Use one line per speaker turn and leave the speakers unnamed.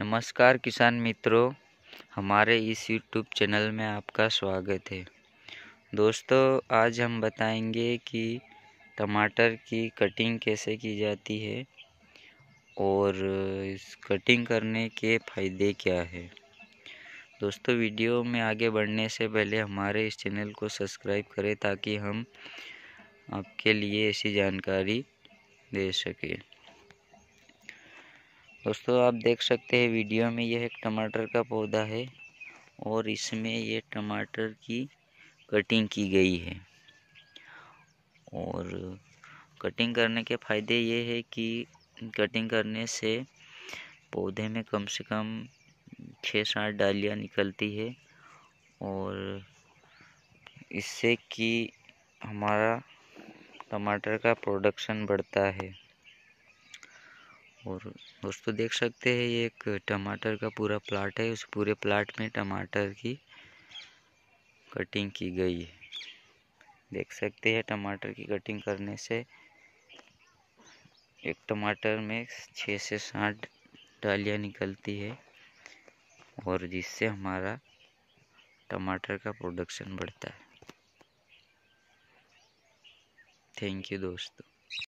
नमस्कार किसान मित्रों हमारे इस यूट्यूब चैनल में आपका स्वागत है दोस्तों आज हम बताएंगे कि टमाटर की कटिंग कैसे की जाती है और इस कटिंग करने के फायदे क्या है दोस्तों वीडियो में आगे बढ़ने से पहले हमारे इस चैनल को सब्सक्राइब करें ताकि हम आपके लिए ऐसी जानकारी दे सकें दोस्तों आप देख सकते हैं वीडियो में यह एक टमाटर का पौधा है और इसमें ये टमाटर की कटिंग की गई है और कटिंग करने के फ़ायदे ये है कि कटिंग करने से पौधे में कम से कम छः सात डालियाँ निकलती है और इससे कि हमारा टमाटर का प्रोडक्शन बढ़ता है और दोस्तों तो देख सकते हैं ये एक टमाटर का पूरा प्लाट है उस पूरे प्लाट में टमाटर की कटिंग की गई है देख सकते हैं टमाटर की कटिंग करने से एक टमाटर में छः से सात डालियाँ निकलती है और जिससे हमारा टमाटर का प्रोडक्शन बढ़ता है थैंक यू दोस्तों